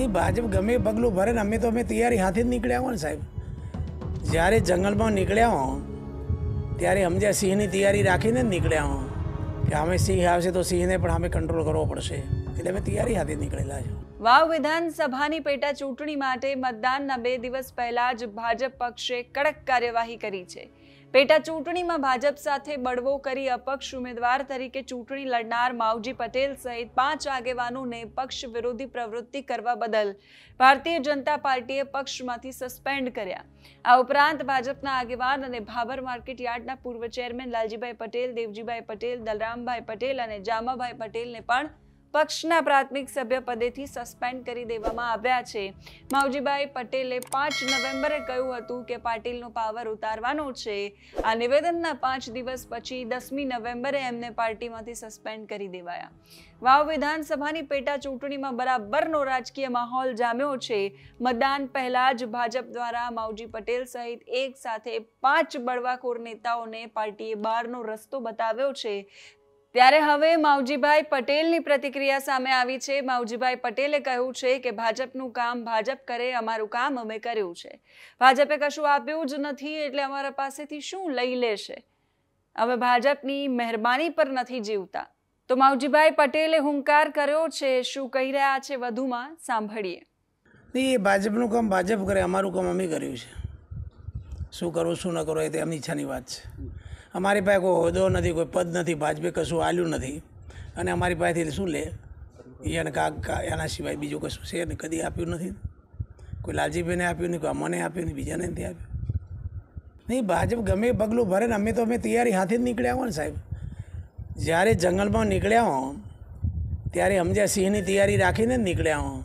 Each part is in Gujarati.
આજની ભાજપ ગમે પગલું ભરે ને અમે તો અમે તૈયારી હાથે જ નીકળ્યા હોય ને સાહેબ જ્યારે જંગલમાં નીકળ્યા હો ત્યારે સમજ્યા સિંહની તૈયારી રાખીને જ નીકળ્યા હો કે અમે સિંહ આવશે તો સિંહને પણ અમે કંટ્રોલ કરવો પડશે એટલે અમે તૈયારી હાથે નીકળેલા છે વાવ વિધાનસભાની પેટા ચૂંટણી માટે મતદાનના બે દિવસ પહેલા જ ભાજપ પક્ષે કડક કાર્યવાહી કરી છે પેટા ચૂંટણીમાં ભાજપ સાથે બળવો કરી અપક્ષ ઉમેદવાર તરીકે ચૂંટણી લડનાર માવજી પટેલ સહિત પાંચ આગેવાનોને પક્ષ વિરોધી પ્રવૃત્તિ કરવા બદલ ભારતીય જનતા પાર્ટીએ પક્ષમાંથી સસ્પેન્ડ કર્યા આ ઉપરાંત ભાજપના આગેવાન અને ભાભર માર્કેટ યાર્ડના પૂર્વ ચેરમેન લાલજીભાઈ પટેલ દેવજીભાઈ પટેલ દલરામભાઈ પટેલ અને જામાભાઈ પટેલને પણ પક્ષના પ્રાથમિક સભ્ય પદેથી સસ્પેન્ડ કરી દેવામાં આવ્યા છે માવજીભાઈ પટેલે પાંચ નવેમ્બરે કહ્યું હતું કે પાટીલનો પાવર ઉતારવાનો છે આ નિવેદનના પાંચ દિવસ પછી દસમી નવેમ્બરે એમને પાર્ટીમાંથી સસ્પેન્ડ કરી દેવાયા વાવ વિધાનસભાની પેટા ચૂંટણીમાં બરાબરનો રાજકીય માહોલ જામ્યો છે મતદાન પહેલા જ ભાજપ દ્વારા માવજી પટેલ સહિત એક સાથે પાંચ બળવાખોર નેતાઓને પાર્ટીએ બહારનો રસ્તો બતાવ્યો છે ત્યારે હવે માવજીભાઈ પટેલની પ્રતિક્રિયા સામે આવી છે માવજીભાઈ પટેલે કહ્યું છે કે ભાજપનું કામ ભાજપ કરે અમારું કામ અમે કર્યું છે ભાજપે કશું આપ્યું જ નથી એટલે અમારા પાસેથી શું લઈ લેશે અમે ભાજપની મહેરબાની પર નથી જીવતા તો માવજીભાઈ પટેલે હુંકાર કર્યો છે શું કહી રહ્યા છે વધુમાં સાંભળીએ નહીં ભાજપનું કામ ભાજપ કરે અમારું કામ અમે કર્યું છે શું કરો શું ન કરવું એ તો એમની ઈચ્છાની વાત છે અમારી પાસે કોઈ હોદ્દો નથી કોઈ પદ નથી ભાજપે કશું આલ્યું નથી અને અમારી પાસેથી શું લે એને કા એના સિવાય બીજું કશું છે ને કદી આપ્યું નથી કોઈ લાલજીભાઈને આપ્યું નહીં કોઈ મને આપ્યું નહીં બીજાને નથી આપ્યું નહીં ભાજપ ગમે પગલું ભરે ને અમે તો અમે તૈયારી હાથે જ નીકળ્યા હોય ને સાહેબ જ્યારે જંગલમાં નીકળ્યા હોં ત્યારે સમજ્યા સિંહની તૈયારી રાખીને જ નીકળ્યા હોં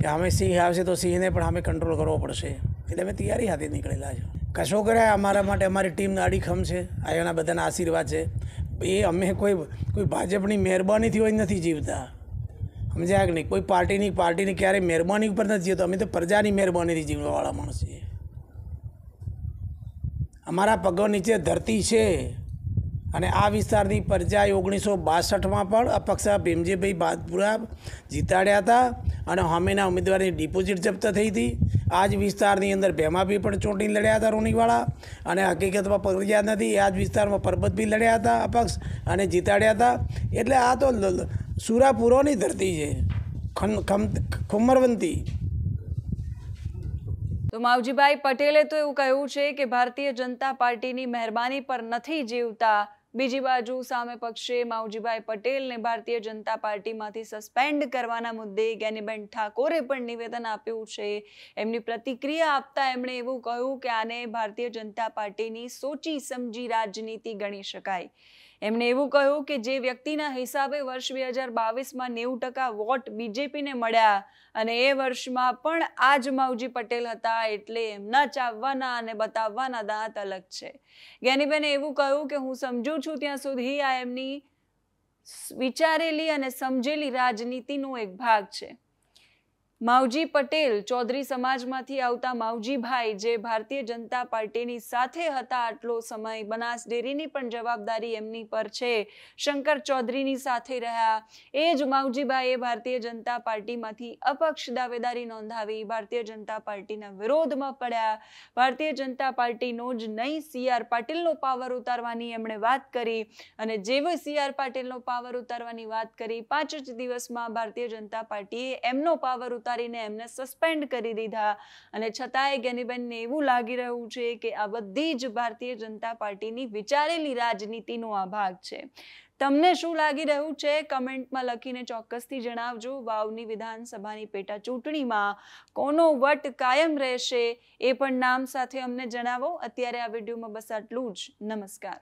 કે અમે સિંહ આવશે તો સિંહને પણ અમે કંટ્રોલ કરવો પડશે એટલે અમે તૈયારી હાથે નીકળેલા છીએ કશો કરાય અમારા માટે અમારી ટીમના અડીખમ છે આ એના બધાના આશીર્વાદ છે એ અમે કોઈ કોઈ ભાજપની મહેરબાનીથી હોય નથી જીવતા સમજ્યા કે નહીં કોઈ પાર્ટીની પાર્ટીની ક્યારેય મહેરબાની ઉપર નથી જીવતો અમે તો પ્રજાની મહેરબાનીથી જીવવાવાળા માણસ છીએ અમારા પગો નીચે ધરતી છે અને આ વિસ્તારની પ્રજાએ ઓગણીસો બાસઠમાં પણ અપક્ષા ભીમજીભાઈ ભાતપુરા જીતાડ્યા હતા અને હમેના ઉમેદવારની ડિપોઝિટ જપ્ત થઈ હતી આજ વિસ્તારની અંદર ભેમાભી પણ ચૂંટણી લડ્યા હતા રૂનીવાળા અને હકીકતમાં પગડ્યા નથી આજ વિસ્તારમાં વિસ્તારમાં બી લડ્યા હતા અપક્ષ અને જીતાડ્યા હતા એટલે આ તો સુરાપુરોની ધરતી છે ખુમરવંતી તો માવજીભાઈ પટેલે તો એવું કહ્યું છે કે ભારતીય જનતા પાર્ટીની મહેરબાની પર નથી જીવતા બીજી બાજુ સામે પક્ષે માવજીભાઈ પટેલને ભારતીય જનતા પાર્ટીમાંથી સસ્પેન્ડ કરવાના મુદ્દે જ્ઞાનીબેન ઠાકોરે પણ નિવેદન આપ્યું છે એમની પ્રતિક્રિયા આપતા એમણે એવું કહ્યું કે આને ભારતીય જનતા પાર્ટીની સોચી સમજી રાજનીતિ ગણી શકાય એમણે એવું કહ્યું કે જે વ્યક્તિના હિસાબે વર્ષ બે હજાર બાવીસમાં નેવું ટકા વોટ બીજેપીને મળ્યા અને એ વર્ષમાં પણ આ જ માવજી પટેલ હતા એટલે એમના ચાવવાના અને બતાવવાના દાંત અલગ છે જ્ઞાનીબેને એવું કહ્યું કે હું સમજુ છું ત્યાં સુધી આ એમની વિચારેલી અને સમજેલી રાજનીતિનો એક ભાગ છે માવજી પટેલ ચૌધરી સમાજમાંથી આવતા માવજીભાઈ જે ભારતીય જનતા પાર્ટીની સાથે હતા આટલો સમય બનાસ ડેરીની પણ જવાબદારી એમની પર છે શંકર ચૌધરીની સાથે રહ્યા એ જ માવજીભાઈએ ભારતીય જનતા પાર્ટીમાંથી અપક્ષ દાવેદારી નોંધાવી ભારતીય જનતા પાર્ટીના વિરોધમાં પડ્યા ભારતીય જનતા પાર્ટીનો જ નહીં સી આર પાટીલનો પાવર ઉતારવાની એમણે વાત કરી અને જેવો સી આર પાટીલનો પાવર ઉતારવાની વાત કરી પાંચ જ દિવસમાં ભારતીય જનતા પાર્ટીએ એમનો પાવર ઉતાર ઉતારીને એમને સસ્પેન્ડ કરી દીધા અને છતાંય જ્ઞાનીબેનને એવું લાગી રહ્યું છે કે આ બધી જ ભારતીય જનતા પાર્ટીની વિચારેલી રાજનીતિનો આ ભાગ છે તમને શું લાગી રહ્યું છે કમેન્ટમાં લખીને ચોક્કસથી જણાવજો વાવની વિધાનસભાની પેટા ચૂંટણીમાં કોનો વટ કાયમ રહેશે એ પણ નામ સાથે અમને જણાવો અત્યારે આ વિડીયોમાં બસ આટલું જ નમસ્કાર